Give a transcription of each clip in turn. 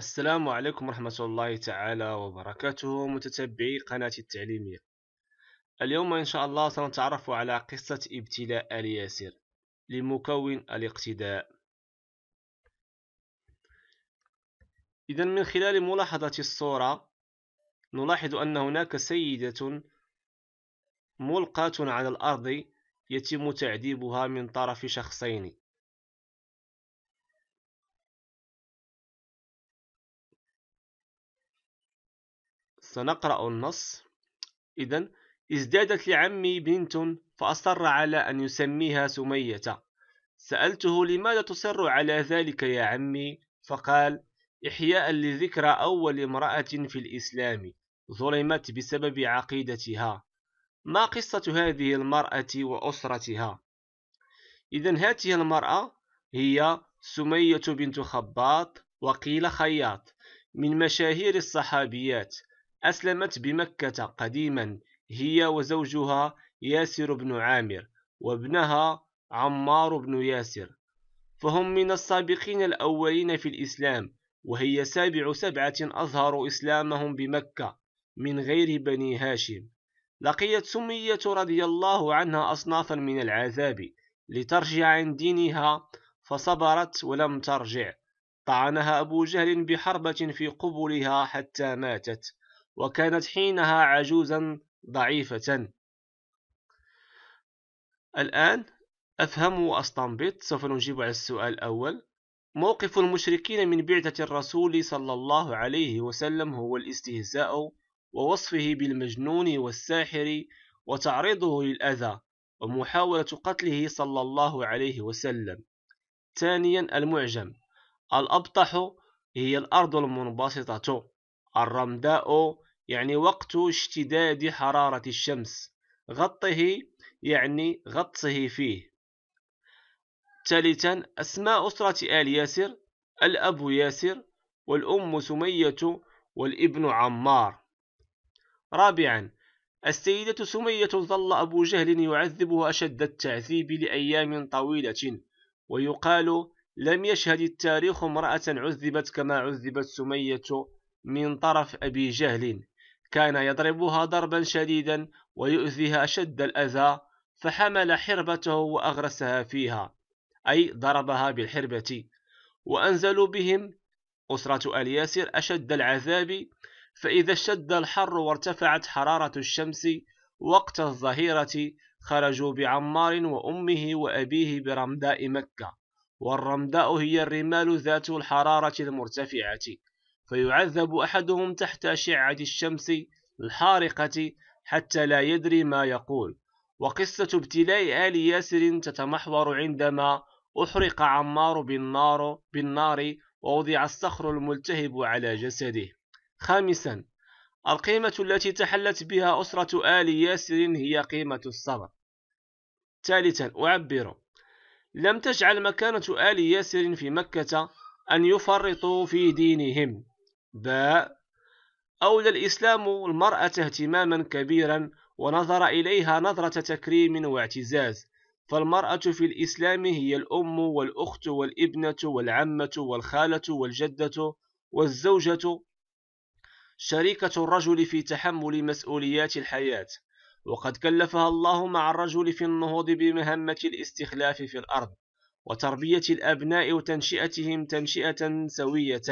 السلام عليكم ورحمة الله تعالى وبركاته متتبعي قناتي التعليمية اليوم إن شاء الله سنتعرف على قصة ابتلاء الياسر لمكون الاقتداء إذا من خلال ملاحظة الصورة نلاحظ أن هناك سيدة ملقاة على الأرض يتم تعذيبها من طرف شخصين سنقرأ النص إذا ازدادت لعمي بنت فأصر على أن يسميها سمية سألته لماذا تصر على ذلك يا عمي فقال إحياء لذكرى أول امرأة في الإسلام ظلمت بسبب عقيدتها ما قصة هذه المرأة وأسرتها؟ إذا هذه المرأة هي سمية بنت خباط وقيل خياط من مشاهير الصحابيات أسلمت بمكة قديما هي وزوجها ياسر بن عامر وابنها عمار بن ياسر فهم من السابقين الأولين في الإسلام وهي سابع سبعة أظهروا إسلامهم بمكة من غير بني هاشم لقيت سمية رضي الله عنها أصنافا من العذاب لترجع عن دينها فصبرت ولم ترجع طعنها أبو جهل بحربة في قبلها حتى ماتت وكانت حينها عجوزا ضعيفة الآن أفهم وأستنبط سوف نجيب على السؤال الأول موقف المشركين من بعثة الرسول صلى الله عليه وسلم هو الاستهزاء ووصفه بالمجنون والساحر وتعريضه للأذى ومحاولة قتله صلى الله عليه وسلم ثانيا المعجم الأبطح هي الأرض المنبسطة الرمداء يعني وقت اشتداد حرارة الشمس غطه يعني غطسه فيه ثالثا أسماء أسرة آل ياسر الأب ياسر والأم سمية والابن عمار رابعا السيدة سمية ظل أبو جهل يعذبه أشد التعذيب لأيام طويلة ويقال لم يشهد التاريخ امرأة عذبت كما عذبت سمية من طرف أبي جهل كان يضربها ضربا شديدا ويؤذيها أشد الأذى فحمل حربته وأغرسها فيها أي ضربها بالحربة وأنزلوا بهم أسرة الياسر أشد العذاب فإذا اشتد الحر وارتفعت حرارة الشمس وقت الظهيرة خرجوا بعمار وأمه وأبيه برمداء مكة والرمداء هي الرمال ذات الحرارة المرتفعة فيعذب أحدهم تحت أشعة الشمس الحارقة حتى لا يدري ما يقول وقصة ابتلاء آل ياسر تتمحور عندما أحرق عمار بالنار بالنار ووضع الصخر الملتهب على جسده خامسا القيمة التي تحلت بها أسرة آل ياسر هي قيمة الصبر ثالثا أعبر لم تجعل مكانة آل ياسر في مكة أن يفرطوا في دينهم باء أولى الإسلام المرأة اهتماما كبيرا ونظر إليها نظرة تكريم واعتزاز فالمرأة في الإسلام هي الأم والأخت والابنة والعمة والخالة والجدة والزوجة شريكة الرجل في تحمل مسؤوليات الحياة وقد كلفها الله مع الرجل في النهوض بمهمة الاستخلاف في الأرض وتربية الأبناء وتنشئتهم تنشئة سوية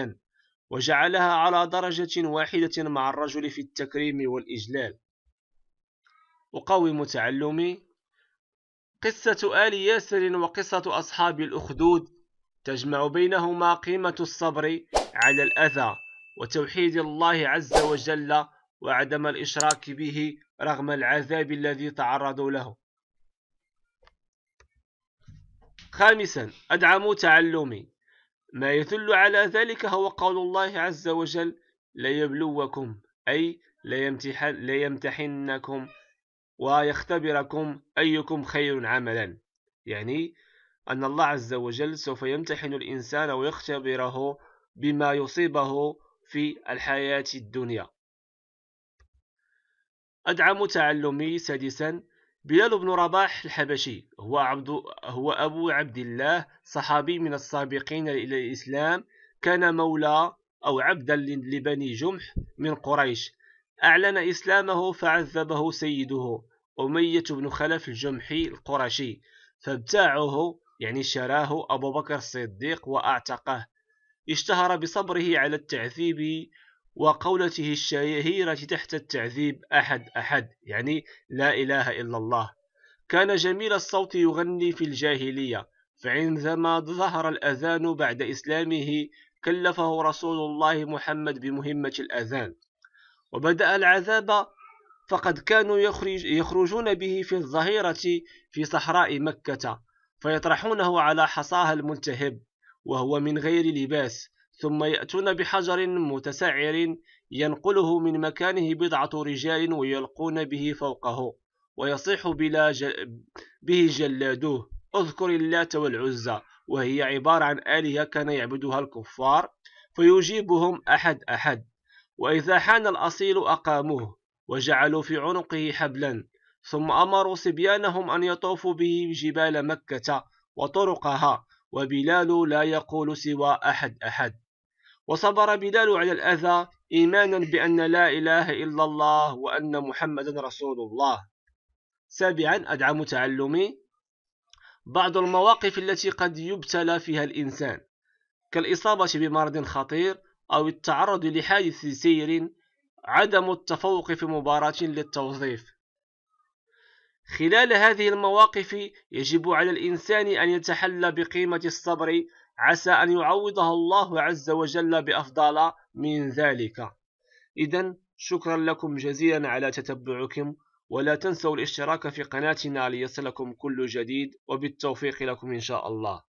وجعلها على درجة واحدة مع الرجل في التكريم والإجلال أقاوم تعلمي قصة آل ياسر وقصة أصحاب الأخدود تجمع بينهما قيمة الصبر على الأذى وتوحيد الله عز وجل وعدم الإشراك به رغم العذاب الذي تعرضوا له خامسا أدعم تعلمي ما يدل على ذلك هو قول الله عز وجل ليبلوكم أي ليمتحنكم ويختبركم أيكم خير عملا يعني أن الله عز وجل سوف يمتحن الإنسان ويختبره بما يصيبه في الحياة الدنيا أدعم تعلمي سادسا بلال بن رباح الحبشي هو عبد هو أبو عبد الله صحابي من السابقين إلى الإسلام كان مولى أو عبدا لبني جمح من قريش أعلن إسلامه فعذبه سيده أمية بن خلف الجمحي القرشي فابتاعه يعني شراه أبو بكر الصديق وأعتقه اشتهر بصبره على التعذيب وقولته الشهيرة تحت التعذيب أحد أحد يعني لا إله إلا الله كان جميل الصوت يغني في الجاهلية فعندما ظهر الأذان بعد إسلامه كلفه رسول الله محمد بمهمة الأذان وبدأ العذاب فقد كانوا يخرج يخرجون به في الظهيرة في صحراء مكة فيطرحونه على حصاها الملتهب وهو من غير لباس ثم يأتون بحجر متسعر ينقله من مكانه بضعة رجال ويلقون به فوقه ويصيح بلا جل... به جلادوه اذكر اللات والعزى وهي عبارة عن آلهة كان يعبدها الكفار فيجيبهم أحد أحد وإذا حان الأصيل أقاموه وجعلوا في عنقه حبلا ثم أمروا صبيانهم أن يطوفوا به جبال مكة وطرقها وبلال لا يقول سوى أحد أحد وصبر بلال على الأذى إيمانا بأن لا إله إلا الله وأن محمدا رسول الله سابعا أدعم تعلمي بعض المواقف التي قد يبتلى فيها الإنسان كالإصابة بمرض خطير أو التعرض لحادث سير عدم التفوق في مباراة للتوظيف خلال هذه المواقف يجب على الإنسان أن يتحلى بقيمة الصبر عسى أن يعوضها الله عز وجل بأفضل من ذلك إذا شكرا لكم جزيلا على تتبعكم ولا تنسوا الاشتراك في قناتنا ليصلكم كل جديد وبالتوفيق لكم إن شاء الله